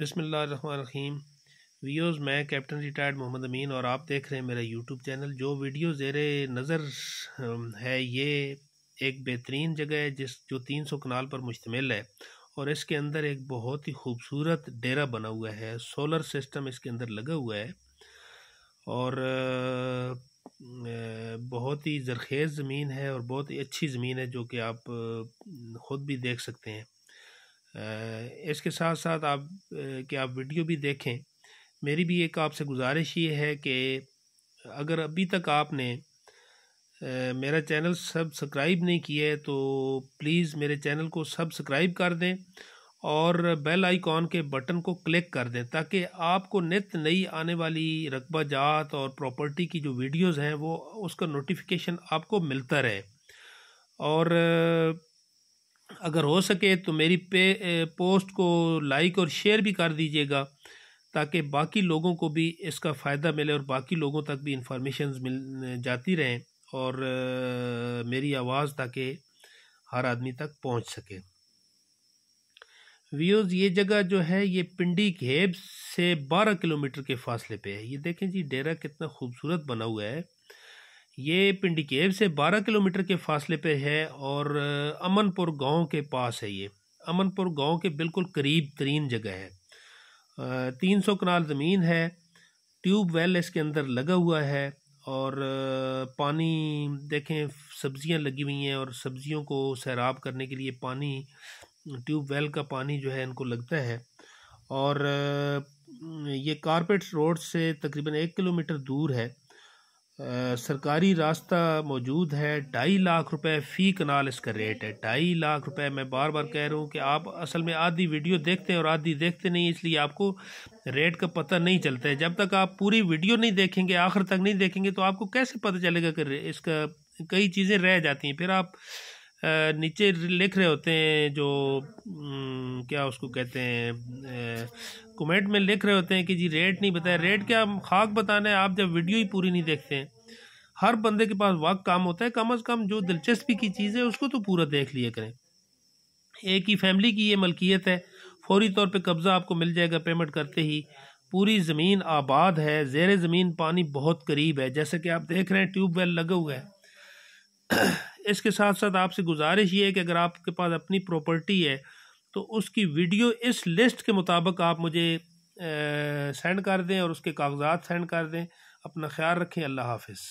बसमीम वीडियोस मैं captain retired Mohammad अमीन और आप देख रहे हैं मेरा यूट्यूब चैनल जो वीडियो जेर नज़र है ये एक बेहतरीन जगह है जिस जो तीन सौ कनाल पर मुश्तमिल है और इसके अंदर एक बहुत ही खूबसूरत डेरा बना हुआ है सोलर सिस्टम इसके अंदर लगा हुआ है और बहुत ही जरखेज़ ज़मीन है और बहुत ही अच्छी ज़मीन है जो कि आप ख़ुद भी देख सकते हैं इसके साथ साथ आप कि आप वीडियो भी देखें मेरी भी एक आपसे गुजारिश ये है कि अगर अभी तक आपने मेरा चैनल सब्सक्राइब नहीं किया है तो प्लीज़ मेरे चैनल को सब्सक्राइब कर दें और बेल आइकॉन के बटन को क्लिक कर दें ताकि आपको नित नई आने वाली रकबा जात और प्रॉपर्टी की जो वीडियोस हैं वो उसका नोटिफिकेशन आपको मिलता रहे और अगर हो सके तो मेरी पे पोस्ट को लाइक और शेयर भी कर दीजिएगा ताकि बाकी लोगों को भी इसका फ़ायदा मिले और बाकी लोगों तक भी इंफॉर्मेशन मिल जाती रहें और आ, मेरी आवाज़ ताकि हर आदमी तक पहुंच सके व्यूज़ ये जगह जो है ये पिंडी घेब से 12 किलोमीटर के फासले पे है ये देखें जी डेरा कितना खूबसूरत बना हुआ है ये पिंडी केव से 12 किलोमीटर के फासले पे है और अमनपुर गांव के पास है ये अमनपुर गांव के बिल्कुल करीब तरीन जगह है तीन सौ कनाल ज़मीन है ट्यूब वेल इसके अंदर लगा हुआ है और पानी देखें सब्जियां लगी हुई हैं और सब्जियों को सैराब करने के लिए पानी ट्यूब वेल का पानी जो है इनको लगता है और ये कारपेट रोड से तकरीबन एक किलोमीटर दूर है सरकारी रास्ता मौजूद है ढाई लाख रुपए फ़ी कनाल इसका रेट है ढाई लाख रुपए मैं बार बार कह रहा हूँ कि आप असल में आधी वीडियो देखते हैं और आधी देखते नहीं इसलिए आपको रेट का पता नहीं चलता है जब तक आप पूरी वीडियो नहीं देखेंगे आखिर तक नहीं देखेंगे तो आपको कैसे पता चलेगा कि इसका कई चीज़ें रह जाती हैं फिर आप नीचे लिख रहे होते हैं जो क्या उसको कहते हैं कमेंट में लिख रहे होते हैं कि जी रेट नहीं बताया रेट क्या खाक बताना है आप जब वीडियो ही पूरी नहीं देखते हैं हर बंदे के पास वक्त काम होता है कम अज़ कम जो दिलचस्पी की चीज़ है उसको तो पूरा देख लिया करें एक ही फैमिली की ये मलकियत है फौरी तौर पर कब्ज़ा आपको मिल जाएगा पेमेंट करते ही पूरी ज़मीन आबाद है जेर ज़मीन पानी बहुत करीब है जैसे कि आप देख रहे हैं ट्यूबवेल लगे हुए हैं इसके साथ साथ आपसे गुजारिश ये है कि अगर आपके पास अपनी प्रॉपर्टी है तो उसकी वीडियो इस लिस्ट के मुताबिक आप मुझे सेंड कर दें और उसके कागजात सेंड कर दें अपना ख्याल रखें अल्लाह हाफिज़